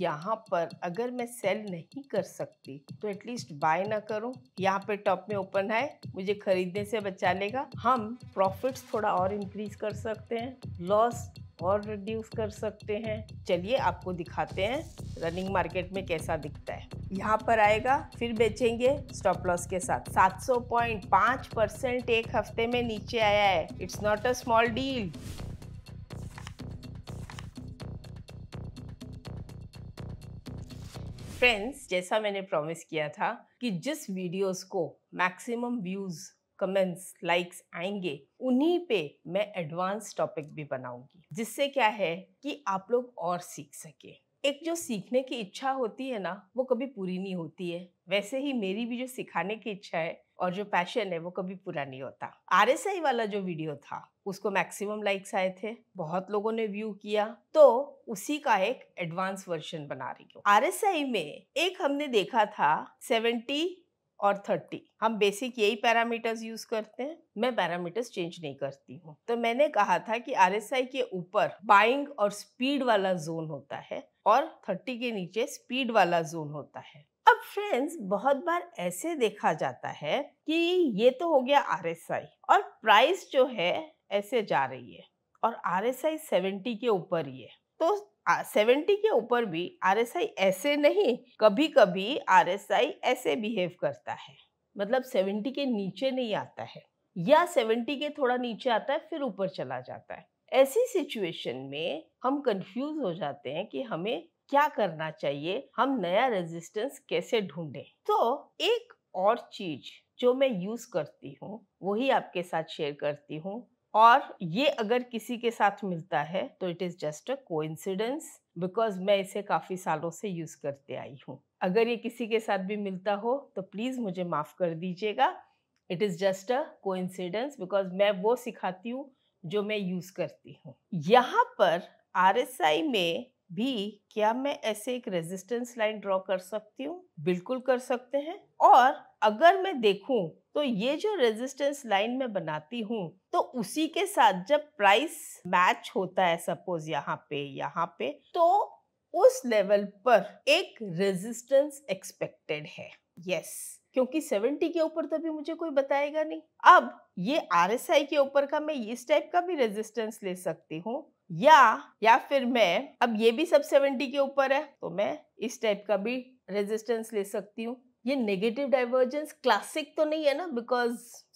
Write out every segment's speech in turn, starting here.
यहाँ पर अगर मैं सेल नहीं कर सकती तो एटलीस्ट बाय ना करूँ यहाँ पे टॉप में ओपन है मुझे खरीदने से बचा लेगा हम प्रॉफिट्स थोड़ा और इंक्रीज कर सकते हैं लॉस और रिड्यूस कर सकते हैं चलिए आपको दिखाते हैं रनिंग मार्केट में कैसा दिखता है यहाँ पर आएगा फिर बेचेंगे स्टॉप लॉस के साथ 700.5 परसेंट एक हफ्ते में नीचे आया है it's not a small deal friends जैसा मैंने प्रॉमिस किया था कि जिस वीडियोस को मैक्सिमम व्यूज कमेंट्स लाइक्स आएंगे उन्हीं पे मैं एडवांस टॉपिक भी बनाऊंगी जिससे क्या है कि आप लोग और सीख सके एक जो सीखने की इच्छा होती है ना वो कभी पूरी नहीं होती है वैसे ही मेरी भी जो सिखाने की इच्छा है और जो पैशन है वो कभी पूरा नहीं होता आर एस आई वाला जो वीडियो था उसको मैक्सिमम लाइक्स आए थे बहुत लोगों ने व्यू किया तो उसी का एक एडवांस वर्जन बना रही हूँ आर एस आई में एक हमने देखा था सेवेंटी और 30 हम बेसिक यही पैरामीटर्स यूज करते हैं मैं पैरामीटर्स चेंज नहीं करती हूँ तो मैंने कहा था कि आर के ऊपर बाइंग और स्पीड वाला जोन होता है और 30 के नीचे स्पीड वाला जोन होता है अब फ्रेंड्स बहुत बार ऐसे देखा जाता है कि ये तो हो गया आर और प्राइस जो है ऐसे जा रही है और आर एस आई के ऊपर ही है तो 70 के ऊपर भी आरएसआई ऐसे नहीं कभी कभी आरएसआई ऐसे बिहेव करता है मतलब 70 के नीचे नहीं आता है या 70 के थोड़ा नीचे आता है फिर ऊपर चला जाता है ऐसी सिचुएशन में हम कंफ्यूज हो जाते हैं कि हमें क्या करना चाहिए हम नया रेजिस्टेंस कैसे ढूंढें तो एक और चीज जो मैं यूज करती हूँ वही आपके साथ शेयर करती हूँ और ये अगर किसी के साथ मिलता है तो it is just a coincidence because मैं इसे काफ़ी सालों से यूज़ करते आई हूँ अगर ये किसी के साथ भी मिलता हो तो प्लीज़ मुझे माफ़ कर दीजिएगा it is just a coincidence because मैं वो सिखाती हूँ जो मैं यूज़ करती हूँ यहाँ पर आर में भी क्या मैं ऐसे एक रेजिस्टेंस लाइन ड्रॉ कर सकती हूँ बिल्कुल कर सकते हैं और अगर मैं देखूँ तो ये जो रेजिस्टेंस लाइन मैं बनाती हूँ तो उसी के साथ जब प्राइस मैच होता है सपोज यहाँ पे यहाँ पे तो उस लेवल पर एक रेजिस्टेंस एक्सपेक्टेड है यस yes. क्योंकि 70 के ऊपर तभी मुझे कोई बताएगा नहीं अब ये आर के ऊपर का मैं इस टाइप का भी रेजिस्टेंस ले सकती हूँ या या फिर मैं अब ये भी सब 70 के ऊपर है तो मैं इस टाइप का भी रेजिस्टेंस ले सकती हूँ ये नेगेटिव डाइवर्जेंस क्लासिक तो नहीं है ना बिकॉज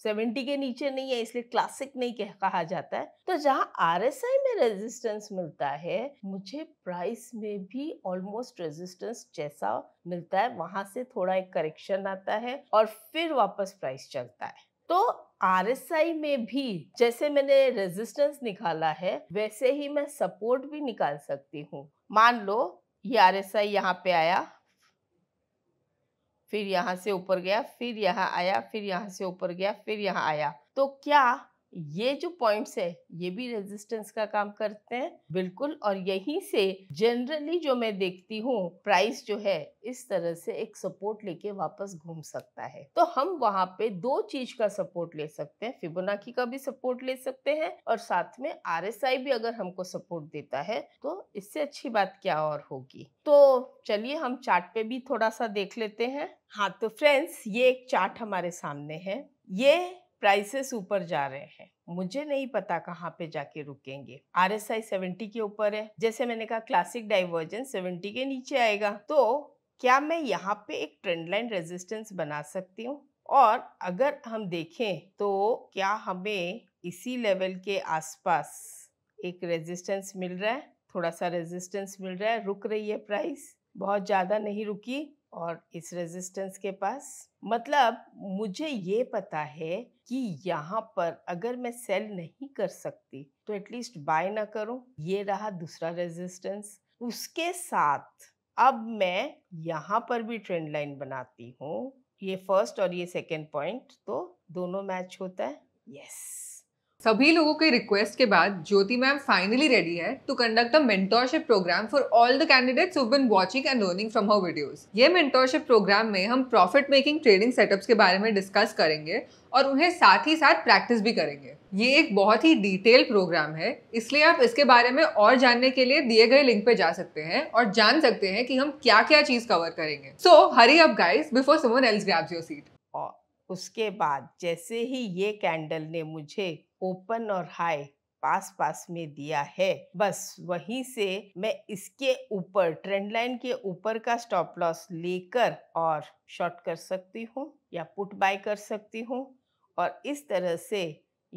70 के नीचे नहीं है इसलिए क्लासिक नहीं कह कहा जाता है तो जहाँ आर में रेजिस्टेंस मिलता है मुझे प्राइस में भी ऑलमोस्ट रेजिस्टेंस जैसा मिलता है वहां से थोड़ा एक करेक्शन आता है और फिर वापस प्राइस चलता है तो आर में भी जैसे मैंने रेजिस्टेंस निकाला है वैसे ही मैं सपोर्ट भी निकाल सकती हूँ मान लो ये आर एस आई यहाँ पे आया फिर यहाँ से ऊपर गया फिर यहाँ आया फिर यहाँ से ऊपर गया फिर यहाँ आया तो क्या ये जो पॉइंट्स है ये भी रेजिस्टेंस का काम करते हैं बिल्कुल और यहीं से जनरली जो मैं देखती हूँ प्राइस जो है इस तरह से एक सपोर्ट लेके वापस घूम सकता है तो हम वहाँ पे दो चीज का सपोर्ट ले सकते हैं फिबोनाकी का भी सपोर्ट ले सकते हैं और साथ में आर भी अगर हमको सपोर्ट देता है तो इससे अच्छी बात क्या और होगी तो चलिए हम चार्ट पे भी थोड़ा सा देख लेते हैं हाँ तो फ्रेंड्स ये एक चार्ट हमारे सामने है ये प्राइसेस ऊपर जा रहे हैं मुझे नहीं पता कहाँ पे जाके रुकेंगे आर एस आई सेवेंटी के ऊपर है जैसे मैंने कहा क्लासिक डाइवर्जन सेवेंटी के नीचे आएगा तो क्या मैं यहाँ पे एक ट्रेंड लाइन रेजिस्टेंस बना सकती हूँ और अगर हम देखें तो क्या हमें इसी लेवल के आसपास एक रेजिस्टेंस मिल रहा है थोड़ा सा रेजिस्टेंस मिल रहा है रुक रही है प्राइस बहुत ज़्यादा नहीं रुकी और इस रेजिस्टेंस के पास मतलब मुझे ये पता है कि यहाँ पर अगर मैं सेल नहीं कर सकती तो एटलीस्ट बाय ना करूँ ये रहा दूसरा रेजिस्टेंस उसके साथ अब मैं यहाँ पर भी ट्रेंड लाइन बनाती हूँ ये फर्स्ट और ये सेकेंड पॉइंट तो दोनों मैच होता है यस yes. सभी लोगों के रिक्वेस्ट के बाद ज्योति मैम फाइनली रेडी है to conduct a mentorship program for all the candidates who been watching and learning from her videos ये मेंटोरशिप प्रोग्राम में हम प्रॉफिट मेकिंग ट्रेडिंग सेटअप्स के बारे में डिस्कस करेंगे और उन्हें साथ ही साथ प्रैक्टिस भी करेंगे ये एक बहुत ही डिटेल प्रोग्राम है इसलिए आप इसके बारे में और जानने के लिए दिए गए लिंक पे जा सकते हैं और जान सकते हैं कि हम क्या क्या चीज कवर करेंगे so hurry up guys before someone else grabs your seat उसके बाद जैसे ही ये कैंडल ने मुझे ओपन और हाई पास पास में दिया है बस वहीं से मैं इसके ऊपर ट्रेंड लाइन के ऊपर का स्टॉप लॉस लेकर और शॉर्ट कर सकती हूँ या पुट बाय कर सकती हूँ और इस तरह से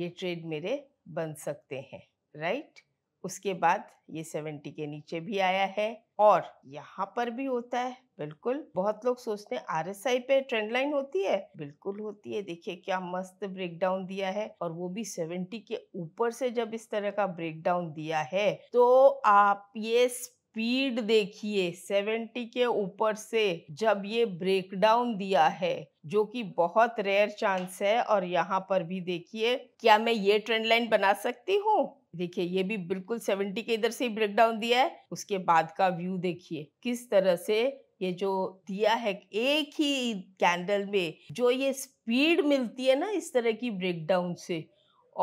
ये ट्रेड मेरे बन सकते हैं राइट उसके बाद ये सेवेंटी के नीचे भी आया है और यहाँ पर भी होता है बिल्कुल बहुत लोग सोचते हैं आर एस आई पे ट्रेंड लाइन होती है बिल्कुल होती है देखिए क्या मस्त ब्रेकडाउन दिया है और वो भी सेवेंटी के ऊपर से जब इस तरह का ब्रेकडाउन दिया है तो आप ये स्पीड देखिए 70 के ऊपर से जब ये ब्रेकडाउन दिया है जो कि बहुत रेयर चांस है और यहाँ पर भी देखिए क्या मैं ये ट्रेंड लाइन बना सकती हूँ देखिए ये भी बिल्कुल 70 के इधर से ही ब्रेकडाउन दिया है उसके बाद का व्यू देखिए किस तरह से ये जो दिया है एक ही कैंडल में जो ये स्पीड मिलती है ना इस तरह की ब्रेकडाउन से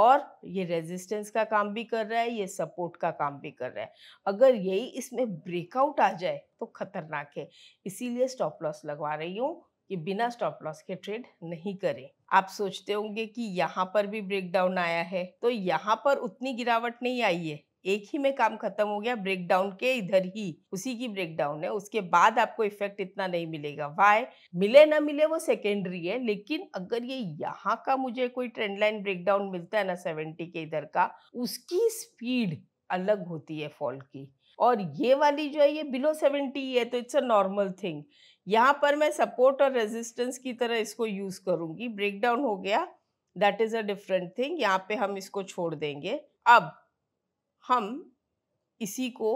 और ये रेजिस्टेंस का काम भी कर रहा है ये सपोर्ट का काम भी कर रहा है अगर यही इसमें ब्रेकआउट आ जाए तो खतरनाक है इसीलिए स्टॉप लॉस लगवा रही हूँ कि बिना स्टॉप लॉस के ट्रेड नहीं करें आप सोचते होंगे कि यहाँ पर भी ब्रेकडाउन आया है तो यहाँ पर उतनी गिरावट नहीं आई है एक ही में काम खत्म हो गया ब्रेकडाउन के इधर ही उसी की ब्रेकडाउन है उसके बाद आपको इफेक्ट इतना नहीं मिलेगा वाई मिले ना मिले वो सेकेंडरी है लेकिन अगर ये यहाँ का मुझे कोई ट्रेंड लाइन ब्रेकडाउन मिलता है ना सेवेंटी के इधर का उसकी स्पीड अलग होती है फॉल की और ये वाली जो है ये बिलो सेवेंटी है तो इट्स अ नॉर्मल थिंग यहाँ पर मैं सपोर्ट और रेजिस्टेंस की तरह इसको यूज़ करूँगी ब्रेक डाउन हो गया that is a different thing यहाँ पे हम इसको छोड़ देंगे अब हम इसी को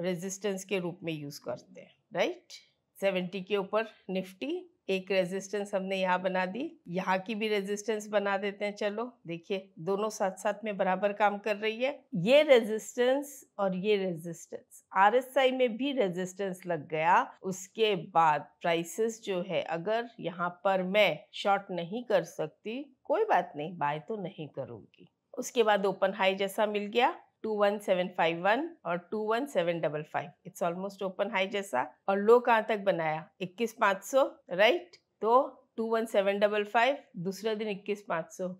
रेजिस्टेंस के रूप में यूज़ करते हैं राइट सेवेंटी के ऊपर निफ्टी एक रेजिस्टेंस हमने यहाँ बना दी यहाँ की भी रेजिस्टेंस बना देते हैं चलो देखिए दोनों साथ साथ में बराबर काम कर रही है ये रेजिस्टेंस और ये रेजिस्टेंस आई में भी रेजिस्टेंस लग गया उसके बाद प्राइसेस जो है अगर यहाँ पर मैं शॉर्ट नहीं कर सकती कोई बात नहीं बाय तो नहीं करूंगी उसके बाद ओपन हाई जैसा मिल गया 21751 और 21755 इट्स ऑलमोस्ट ओपन हाई जैसा और लो कहाँ तक बनाया 21500 राइट तो 21755 दूसरे दिन 21500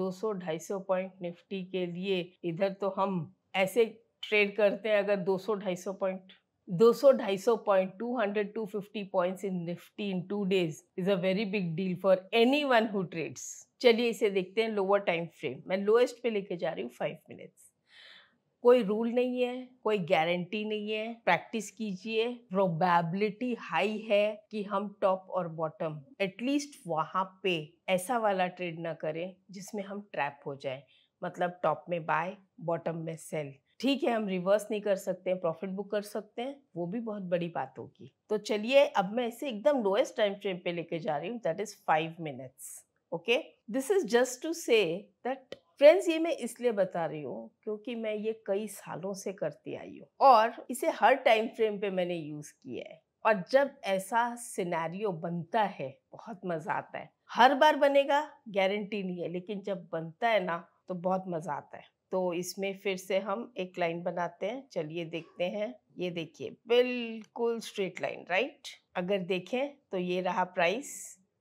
200 250 पॉइंट निफ्टी के लिए इधर तो हम ऐसे ट्रेड करते हैं अगर 200 250 point 200 250 point 200 250 points in Nifty in two days is a very big deal for anyone who trades चलिए इसे देखते हैं लोअर टाइम फ्रेम मैं लोएस्ट पे लेके जा रही हूँ फाइव मिनट्स कोई रूल नहीं है कोई गारंटी नहीं है प्रैक्टिस कीजिए प्रोबेबिलिटी हाई है कि हम टॉप और बॉटम एटलीस्ट वहाँ पे ऐसा वाला ट्रेड ना करें जिसमें हम ट्रैप हो जाए मतलब टॉप में बाय बॉटम में सेल ठीक है हम रिवर्स नहीं कर सकते हैं प्रॉफिट बुक कर सकते हैं वो भी बहुत बड़ी बात होगी तो चलिए अब मैं इसे एकदम लोएस्ट टाइम फ्रेम पे लेके जा रही हूँ that is five minutes okay this is just to say that friends ये मैं इसलिए बता रही हूँ क्योंकि मैं ये कई सालों से करती आई हूँ और इसे हर टाइम फ्रेम पे मैंने यूज़ किया है और जब ऐसा सिनेरियो बनता है बहुत मज़ा आता है हर बार बनेगा गारंटी नहीं है लेकिन जब बनता है ना तो बहुत मज़ा आता है तो इसमें फिर से हम एक लाइन बनाते हैं चलिए देखते हैं ये देखिए बिल्कुल स्ट्रेट लाइन राइट अगर देखें तो ये रहा प्राइस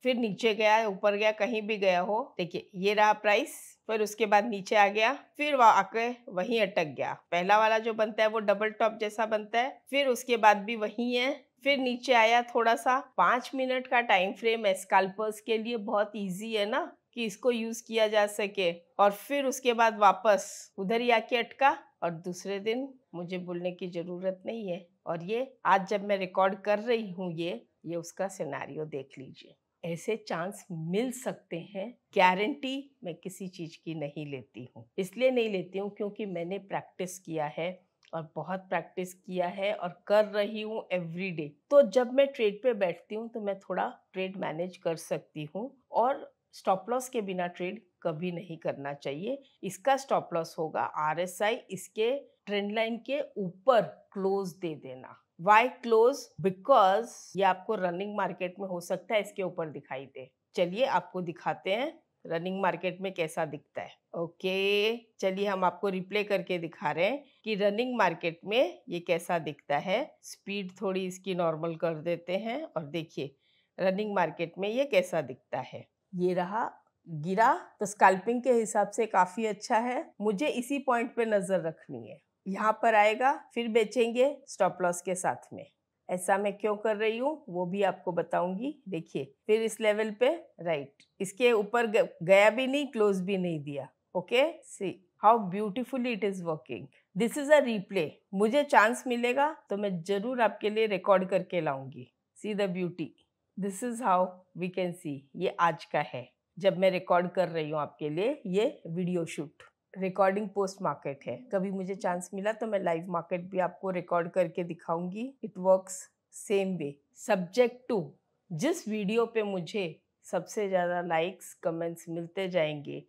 फिर नीचे गया ऊपर गया कहीं भी गया हो देखिए ये रहा प्राइस पर उसके बाद नीचे आ गया फिर वह आके वहीं अटक गया पहला वाला जो बनता है वो डबल टॉप जैसा बनता है फिर उसके बाद भी वही है फिर नीचे आया थोड़ा सा पांच मिनट का टाइम फ्रेम स्काल्पर्स के लिए बहुत इजी है ना कि इसको यूज किया जा सके और फिर उसके बाद वापस उधर ही आके अटका और दूसरे दिन मुझे बोलने की ज़रूरत नहीं है और ये आज जब मैं रिकॉर्ड कर रही हूँ ये ये उसका सिनारियो देख लीजिए ऐसे चांस मिल सकते हैं गारंटी मैं किसी चीज़ की नहीं लेती हूँ इसलिए नहीं लेती हूँ क्योंकि मैंने प्रैक्टिस किया है और बहुत प्रैक्टिस किया है और कर रही हूँ एवरी डे तो जब मैं ट्रेड पे बैठती हूँ तो मैं थोड़ा ट्रेड मैनेज कर सकती हूँ और स्टॉप लॉस के बिना ट्रेड कभी नहीं करना चाहिए इसका स्टॉप लॉस होगा आर इसके ट्रेंड लाइन के ऊपर क्लोज दे देना वाई क्लोज बिकॉज ये आपको रनिंग मार्केट में हो सकता है इसके ऊपर दिखाई दे चलिए आपको दिखाते हैं रनिंग मार्केट में कैसा दिखता है ओके okay, चलिए हम आपको रिप्ले करके दिखा रहे हैं कि रनिंग मार्केट में ये कैसा दिखता है स्पीड थोड़ी इसकी नॉर्मल कर देते हैं और देखिए रनिंग मार्केट में ये कैसा दिखता है ये रहा गिरा तो स्कैल्पिंग के हिसाब से काफ़ी अच्छा है मुझे इसी पॉइंट पे नज़र रखनी है यहाँ पर आएगा फिर बेचेंगे स्टॉप लॉस के साथ में ऐसा मैं क्यों कर रही हूँ वो भी आपको बताऊंगी देखिए फिर इस लेवल पे राइट इसके ऊपर गया भी नहीं क्लोज भी नहीं दिया okay see how beautifully it is working this is a replay मुझे चांस मिलेगा तो मैं ज़रूर आपके लिए रिकॉर्ड करके लाऊंगी see the beauty this is how we can see ये आज का है जब मैं रिकॉर्ड कर रही हूँ आपके लिए ये video shoot recording post market है कभी मुझे चांस मिला तो मैं लाइव मार्केट भी आपको रिकॉर्ड करके दिखाऊंगी it works same way subject to जिस वीडियो पे मुझे सबसे ज़्यादा लाइक्स कमेंट्स मिलते जाएंगे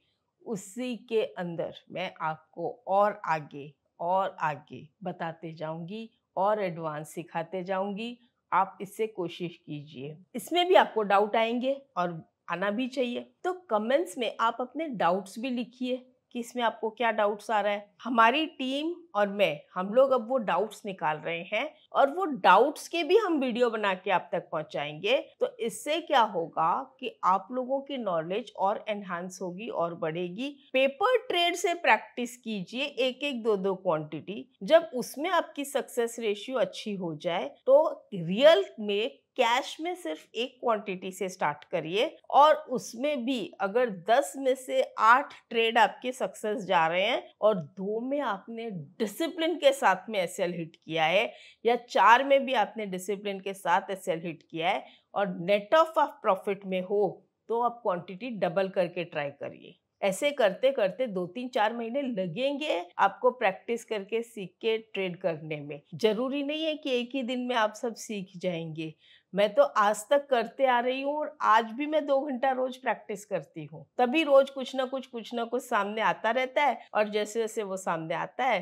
उसी के अंदर मैं आपको और आगे और आगे बताते जाऊंगी और एडवांस सिखाते जाऊंगी आप इससे कोशिश कीजिए इसमें भी आपको डाउट आएंगे और आना भी चाहिए तो कमेंट्स में आप अपने डाउट्स भी लिखिए कि इसमें आपको क्या डाउट्स आ रहा है हमारी टीम और मैं हम लोग अब वो डाउट्स निकाल रहे हैं और वो डाउट्स के भी हम वीडियो बना के आप तक पहुंचाएंगे तो इससे क्या होगा कि आप लोगों की नॉलेज और एनहांस होगी और बढ़ेगी पेपर ट्रेड से प्रैक्टिस कीजिए एक एक दो दो क्वांटिटी जब उसमें आपकी सक्सेस रेशियो अच्छी हो जाए तो रियल में कैश में सिर्फ एक क्वांटिटी से स्टार्ट करिए और उसमें भी अगर 10 में से 8 ट्रेड आपके सक्सेस जा रहे हैं और दो में आपने डिसिप्लिन के साथ में एस हिट किया है या चार में भी आपने डिसिप्लिन के साथ एस हिट किया है और नेट ऑफ ऑफ प्रॉफिट में हो तो आप क्वांटिटी डबल करके ट्राई करिए ऐसे करते करते दो तीन चार महीने लगेंगे आपको प्रैक्टिस करके सीख के ट्रेड करने में जरूरी नहीं है कि एक ही दिन में आप सब सीख जाएंगे मैं तो आज तक करते आ रही हूँ और आज भी मैं दो घंटा रोज प्रैक्टिस करती हूँ तभी रोज कुछ ना कुछ कुछ ना कुछ सामने आता रहता है और जैसे जैसे वो सामने आता है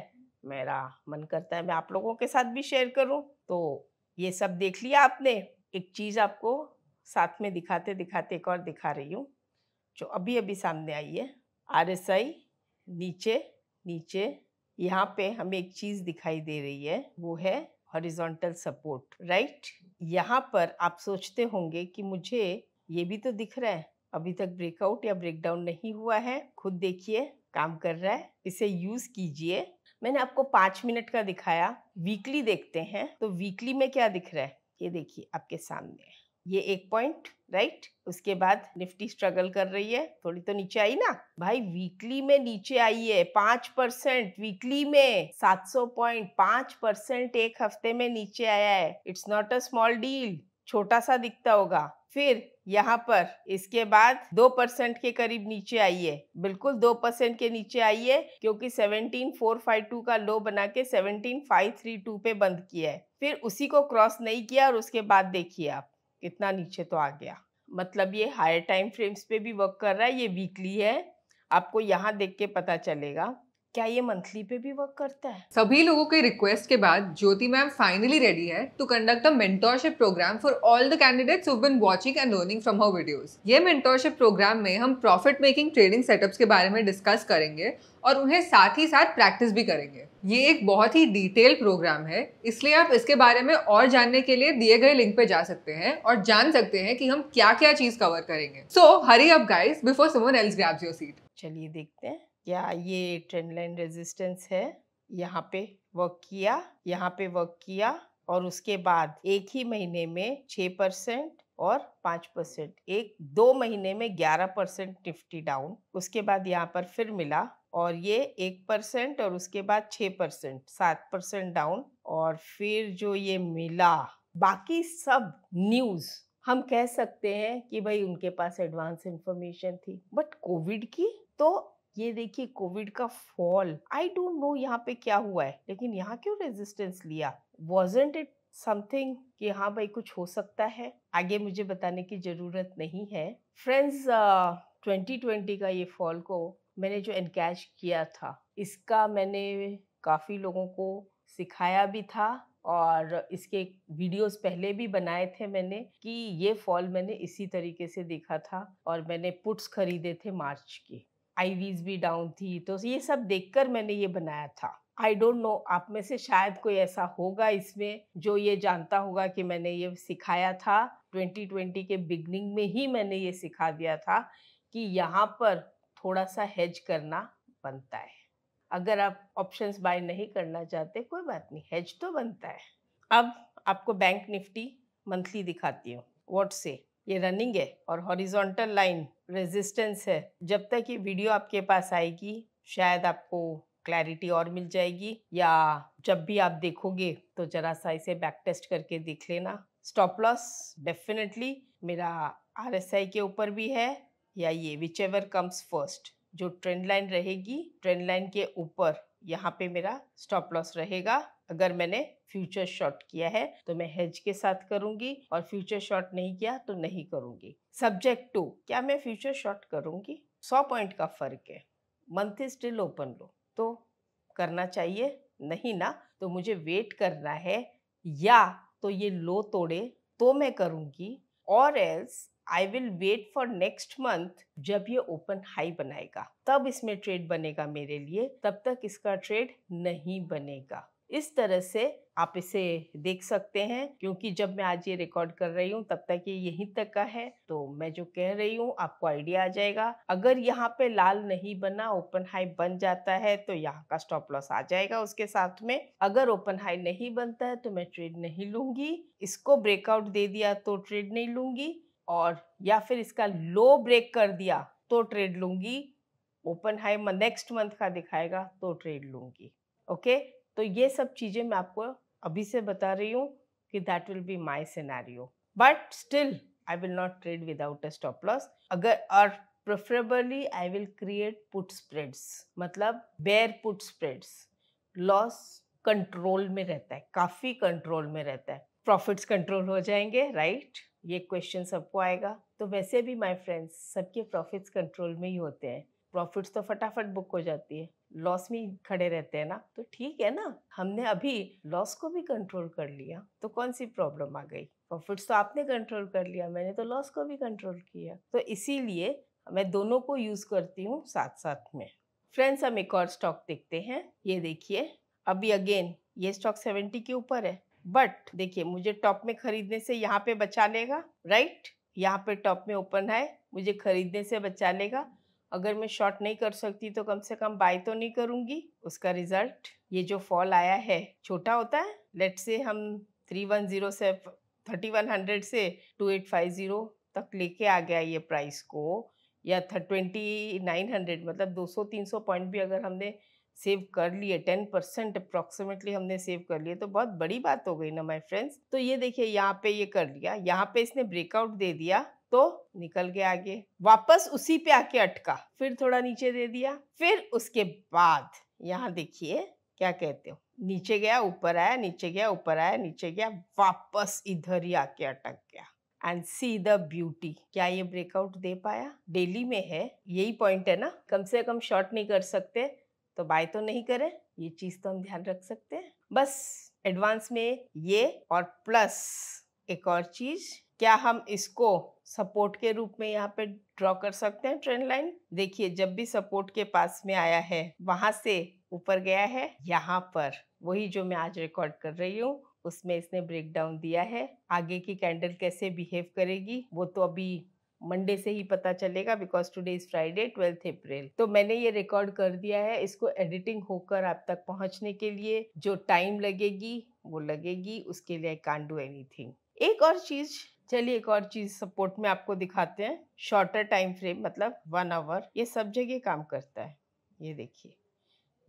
मेरा मन करता है मैं आप लोगों के साथ भी शेयर करूँ तो ये सब देख लिया आपने एक चीज़ आपको साथ में दिखाते दिखाते एक और दिखा रही हूँ जो अभी अभी सामने आई है आर एस आई नीचे नीचे यहाँ पे हमें एक चीज़ दिखाई दे रही है वो है हॉरिजॉन्टल सपोर्ट राइट यहाँ पर आप सोचते होंगे कि मुझे ये भी तो दिख रहा है अभी तक ब्रेकआउट या ब्रेकडाउन नहीं हुआ है खुद देखिए काम कर रहा है इसे यूज कीजिए मैंने आपको पाँच मिनट का दिखाया वीकली देखते हैं तो वीकली में क्या दिख रहा है ये देखिए आपके सामने ये एक पॉइंट राइट उसके बाद निफ्टी स्ट्रगल कर रही है थोड़ी तो नीचे आई ना भाई वीकली में नीचे आई है पांच परसेंट वीकली में सात सौ पॉइंट पांच परसेंट एक हफ्ते में नीचे आया है it's not a small deal छोटा सा दिखता होगा फिर यहाँ पर इसके बाद दो परसेंट के करीब नीचे आई है बिल्कुल दो परसेंट के नीचे आई है क्योंकि सेवनटीन फोर फाइव टू का लो बना के सेवनटीन फाइव थ्री टू पे बंद किया है फिर उसी को क्रॉस नहीं किया और उसके बाद देखिए आप कितना नीचे तो आ गया मतलब ये हायर टाइम फ्रेम्स पे भी वर्क कर रहा है ये वीकली है आपको यहाँ देख के पता चलेगा क्या ये मंथली पे भी वर्क करता है सभी लोगों के रिक्वेस्ट के बाद ज्योति मैम फाइनली रेडी है to conduct a mentorship program for all the candidates who been watching and learning from her videos ये मेंटोरशिप प्रोग्राम में हम प्रॉफिट मेकिंग ट्रेडिंग सेटअप्स के बारे में डिस्कस करेंगे और उन्हें साथ ही साथ प्रैक्टिस भी करेंगे ये एक बहुत ही डिटेल प्रोग्राम है इसलिए आप इसके बारे में और जानने के लिए दिए गए लिंक पे जा सकते हैं और जान सकते हैं कि हम क्या क्या चीज कवर करेंगे so hurry up guys before someone else grabs your seat चलिए देखते हैं या ये ट्रेंड लाइन रेजिस्टेंस है यहाँ पे वर्क किया यहाँ पे वर्क किया और उसके बाद एक ही महीने में छ परसेंट और पांच परसेंट एक दो महीने में ग्यारह परसेंट निफ्टी डाउन उसके बाद यहाँ पर फिर मिला और ये एक परसेंट और उसके बाद छ परसेंट सात परसेंट डाउन और फिर जो ये मिला बाकी सब न्यूज़ हम कह सकते हैं कि भाई उनके पास एडवांस इंफॉर्मेशन थी बट कोविड की तो ये देखिए कोविड का फॉल आई डोंट नो यहाँ पे क्या हुआ है लेकिन यहाँ क्यों रेजिस्टेंस लिया वॉजेंट इट समथिंग कि हाँ भाई कुछ हो सकता है आगे मुझे बताने की ज़रूरत नहीं है फ्रेंड्स ट्वेंटी ट्वेंटी का ये फॉल को मैंने जो इनकेश किया था इसका मैंने काफ़ी लोगों को सिखाया भी था और इसके वीडियोस पहले भी बनाए थे मैंने कि ये फॉल मैंने इसी तरीके से देखा था और मैंने पुट्स खरीदे थे मार्च के आईवीज भी डाउन थी तो ये सब देखकर मैंने ये बनाया था आई डोंट नो आप में से शायद कोई ऐसा होगा इसमें जो ये जानता होगा कि मैंने ये सिखाया था 2020 के बिगनिंग में ही मैंने ये सिखा दिया था कि यहाँ पर थोड़ा सा हेज करना बनता है अगर आप ऑप्शंस बाय नहीं करना चाहते कोई बात नहीं हेज तो बनता है अब आपको बैंक निफ्टी मंथली दिखाती हूँ व्हाट से ये रनिंग है और हॉरिजॉन्टल लाइन रेजिस्टेंस है जब तक ये वीडियो आपके पास आएगी शायद आपको क्लैरिटी और मिल जाएगी या जब भी आप देखोगे तो ज़रा सा इसे बैक टेस्ट करके देख लेना स्टॉप लॉस डेफिनेटली मेरा आई के ऊपर भी है या ये विच एवर कम्स फर्स्ट जो ट्रेंड लाइन रहेगी ट्रेंड लाइन के ऊपर यहाँ पे मेरा स्टॉप लॉस रहेगा अगर मैंने फ्यूचर शॉर्ट किया है तो मैं हेज के साथ करूंगी और फ्यूचर शॉर्ट नहीं किया तो नहीं करूंगी सब्जेक्ट टू क्या मैं फ्यूचर शॉर्ट करूंगी सौ पॉइंट का फर्क है मंथ इज स्टिल ओपन लो तो करना चाहिए नहीं ना तो मुझे वेट करना है या तो ये लो तोड़े तो मैं करूंगी और else I will wait for next month जब ये ओपन हाई बनाएगा तब इसमें ट्रेड बनेगा मेरे लिए तब तक इसका ट्रेड नहीं बनेगा इस तरह से आप इसे देख सकते हैं क्योंकि जब मैं आज ये रिकॉर्ड कर रही हूँ तब तक ये यहीं तक का है तो मैं जो कह रही हूँ आपको आइडिया आ जाएगा अगर यहाँ पे लाल नहीं बना ओपन हाई बन जाता है तो यहाँ का स्टॉप लॉस आ जाएगा उसके साथ में अगर ओपन हाई नहीं बनता है तो मैं ट्रेड नहीं लूंगी इसको ब्रेकआउट दे दिया तो ट्रेड नहीं लूंगी और या फिर इसका लो ब्रेक कर दिया तो ट्रेड लूंगी ओपन हाई नेक्स्ट मंथ का दिखाएगा तो ट्रेड लूंगी ओके तो ये सब चीज़ें मैं आपको अभी से बता रही हूँ कि that will be my scenario but still I will not trade without a stop loss अगर और preferably I will create put spreads मतलब bear put spreads loss control में रहता है काफ़ी कंट्रोल में रहता है प्रॉफिट्स कंट्रोल हो जाएंगे राइट right? ये क्वेश्चन सबको आएगा तो वैसे भी माय फ्रेंड्स सबके प्रॉफिट्स कंट्रोल में ही होते हैं प्रॉफिट्स तो फटाफट बुक हो जाती है लॉस में खड़े रहते हैं ना तो ठीक है ना हमने अभी लॉस को भी कंट्रोल कर लिया तो कौन सी प्रॉब्लम आ गई प्रॉफिट्स तो आपने कंट्रोल कर लिया मैंने तो लॉस को भी कंट्रोल किया तो इसीलिए मैं दोनों को यूज़ करती हूँ साथ साथ में फ्रेंड्स हम एक और स्टॉक देखते हैं ये देखिए अभी अगेन ये स्टॉक सेवेंटी के ऊपर है बट देखिए मुझे टॉप में खरीदने से यहाँ पे बचा लेगा राइट यहाँ पे टॉप में ओपन है मुझे खरीदने से बचा लेगा अगर मैं शॉर्ट नहीं कर सकती तो कम से कम बाय तो नहीं करूँगी उसका रिजल्ट ये जो फॉल आया है छोटा होता है लेट से हम थ्री वन जीरो से थर्टी वन हंड्रेड से टू एट फाइव ज़ीरो तक लेके आ गया ये प्राइस को या ट्वेंटी नाइन हंड्रेड मतलब दो सौ तीन सौ पॉइंट भी अगर हमने सेव कर लिए टेन परसेंट अप्रॉक्सीमेटली हमने सेव कर लिए तो बहुत बड़ी बात हो गई ना माई फ्रेंड्स तो ये देखिए यहाँ पे ये कर लिया यहाँ पे इसने ब्रेकआउट दे दिया तो निकल के आगे वापस उसी पे आके अटका फिर थोड़ा नीचे दे दिया फिर उसके बाद यहाँ देखिए क्या कहते हो नीचे गया ऊपर आया नीचे गया ऊपर आया नीचे गया वापस इधर ही आके अटक गया एंड सी द ब्यूटी क्या ये ब्रेकआउट दे पाया डेली में है यही पॉइंट है ना कम से कम शॉर्ट नहीं कर सकते तो बाय तो नहीं करें ये चीज तो हम ध्यान रख सकते हैं बस एडवांस में ये और प्लस एक और चीज क्या हम इसको सपोर्ट के रूप में यहाँ पे ड्रॉ कर सकते हैं ट्रेंड लाइन देखिए जब भी सपोर्ट के पास में आया है वहां से ऊपर गया है यहाँ पर वही जो मैं आज रिकॉर्ड कर रही हूँ उसमें इसने ब्रेक डाउन दिया है आगे की कैंडल कैसे बिहेव करेगी वो तो अभी मंडे से ही पता चलेगा because today is Friday twelfth April तो मैंने ये रिकॉर्ड कर दिया है इसको एडिटिंग होकर आप तक पहुंचने के लिए जो टाइम लगेगी वो लगेगी उसके लिए आई कान डू एनीथिंग एक और चीज़ चलिए एक और चीज़ सपोर्ट में आपको दिखाते हैं शॉर्टर टाइम फ्रेम मतलब वन आवर ये सब जगह काम करता है ये देखिए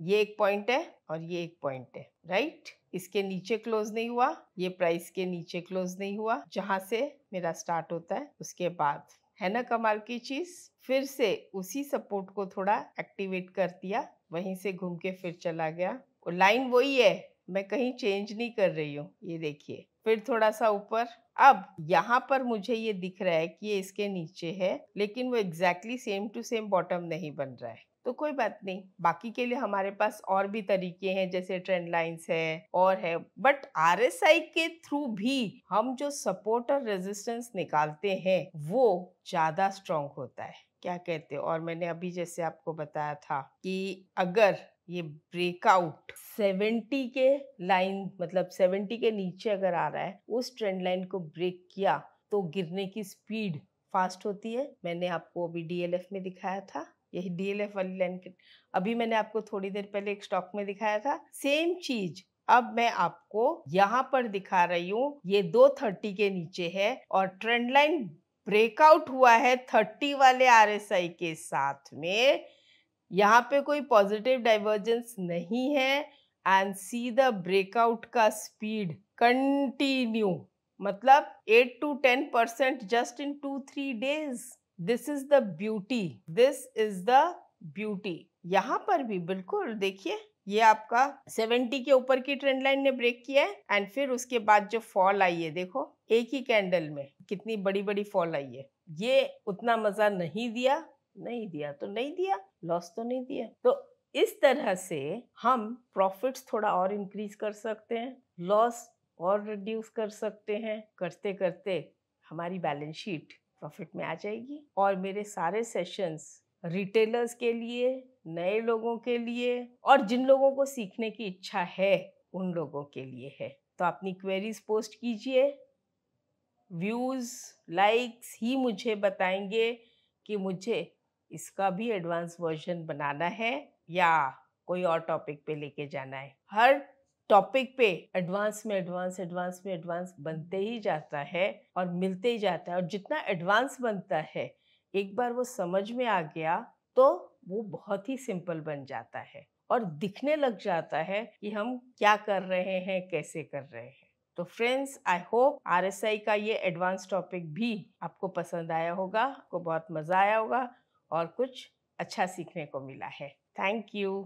ये एक पॉइंट है और ये एक पॉइंट है राइट इसके नीचे क्लोज नहीं हुआ ये प्राइस के नीचे क्लोज नहीं हुआ जहां से मेरा स्टार्ट होता है उसके बाद है ना कमाल की चीज़ फिर से उसी सपोर्ट को थोड़ा एक्टिवेट कर दिया वहीं से घूम के फिर चला गया और लाइन वही है मैं कहीं चेंज नहीं कर रही हूँ ये देखिए फिर थोड़ा सा ऊपर अब यहाँ पर मुझे ये दिख रहा है कि ये इसके नीचे है लेकिन वो exactly same to same bottom नहीं बन रहा है तो कोई बात नहीं बाकी के लिए हमारे पास और भी तरीके हैं जैसे ट्रेंड लाइंस है और है बट आई के थ्रू भी हम जो सपोर्ट और रेजिस्टेंस निकालते हैं वो ज्यादा स्ट्रोंग होता है क्या कहते हैं और मैंने अभी जैसे आपको बताया था कि अगर ये ब्रेकआउट 70 के लाइन मतलब 70 के नीचे अगर आ रहा है उस ट्रेंड लाइन को ब्रेक किया तो गिरने की स्पीड फास्ट होती है मैंने आपको अभी डीएलएफ में दिखाया था यही डी एल एफ वाली लाइन के अभी मैंने आपको थोड़ी देर पहले एक स्टॉक में दिखाया था सेम चीज अब मैं आपको यहाँ पर दिखा रही हूँ ये दो थर्टी के नीचे है और ट्रेंड लाइन ब्रेकआउट हुआ है थर्टी वाले आर एस आई के साथ में यहाँ पे कोई पॉजिटिव डाइवर्जेंस नहीं है एंड सी द ब्रेकआउट का स्पीड कंटिन्यू मतलब eight to ten percent just in two three days this is the beauty this is the beauty यहाँ पर भी बिल्कुल देखिए ये आपका 70 के ऊपर की ट्रेंड लाइन ने ब्रेक किया है एंड फिर उसके बाद जो फॉल आई है देखो एक ही कैंडल में कितनी बड़ी बड़ी फॉल आई है ये उतना मजा नहीं दिया नहीं दिया तो नहीं दिया लॉस तो नहीं दिया तो इस तरह से हम प्रॉफिट्स थोड़ा और इंक्रीज कर सकते हैं लॉस और रिड्यूस कर सकते हैं करते करते हमारी बैलेंस शीट प्रॉफिट में आ जाएगी और मेरे सारे सेशंस रिटेलर्स के लिए नए लोगों के लिए और जिन लोगों को सीखने की इच्छा है उन लोगों के लिए है तो अपनी क्वेरीज पोस्ट कीजिए व्यूज़ लाइक्स ही मुझे बताएंगे कि मुझे इसका भी एडवांस वर्जन बनाना है या कोई और टॉपिक पे लेके जाना है हर टॉपिक पे एडवांस में एडवांस एडवांस में एडवांस बनते ही जाता है और मिलते ही जाता है और जितना एडवांस बनता है एक बार वो समझ में आ गया तो वो बहुत ही सिंपल बन जाता है और दिखने लग जाता है कि हम क्या कर रहे हैं कैसे कर रहे हैं तो फ्रेंड्स आई होप आई का ये एडवांस टॉपिक भी आपको पसंद आया होगा आपको बहुत मज़ा आया होगा और कुछ अच्छा सीखने को मिला है थैंक यू